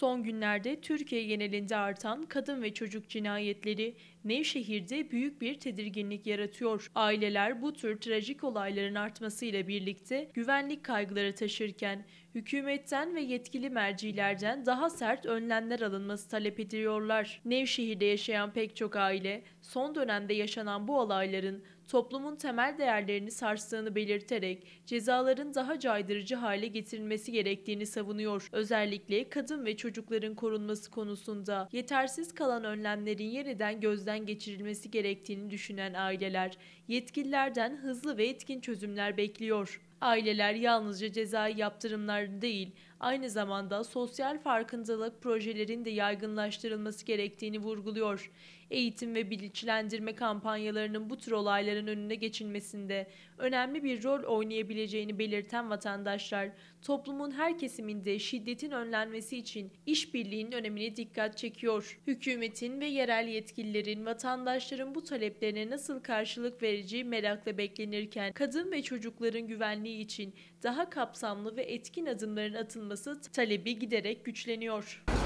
Son günlerde Türkiye genelinde artan kadın ve çocuk cinayetleri Nevşehir'de büyük bir tedirginlik yaratıyor. Aileler bu tür trajik olayların artmasıyla birlikte güvenlik kaygıları taşırken hükümetten ve yetkili mercilerden daha sert önlemler alınması talep ediyorlar. Nevşehir'de yaşayan pek çok aile son dönemde yaşanan bu olayların toplumun temel değerlerini sarstığını belirterek cezaların daha caydırıcı hale getirilmesi gerektiğini savunuyor. Özellikle kadın ve çocukların korunması konusunda yetersiz kalan önlemlerin yeniden gözden gözden geçirilmesi gerektiğini düşünen aileler yetkililerden hızlı ve etkin çözümler bekliyor. Aileler yalnızca ceza yaptırımlar değil, aynı zamanda sosyal farkındalık projelerinin de yaygınlaştırılması gerektiğini vurguluyor. Eğitim ve bilinçlendirme kampanyalarının bu tür olayların önüne geçilmesinde önemli bir rol oynayabileceğini belirten vatandaşlar, toplumun her kesiminde şiddetin önlenmesi için işbirliğinin önemine dikkat çekiyor. Hükümetin ve yerel yetkililerin vatandaşların bu taleplerine nasıl karşılık vereceği merakla beklenirken, kadın ve çocukların güvenliği güvenliği için daha kapsamlı ve etkin adımların atılması talebi giderek güçleniyor.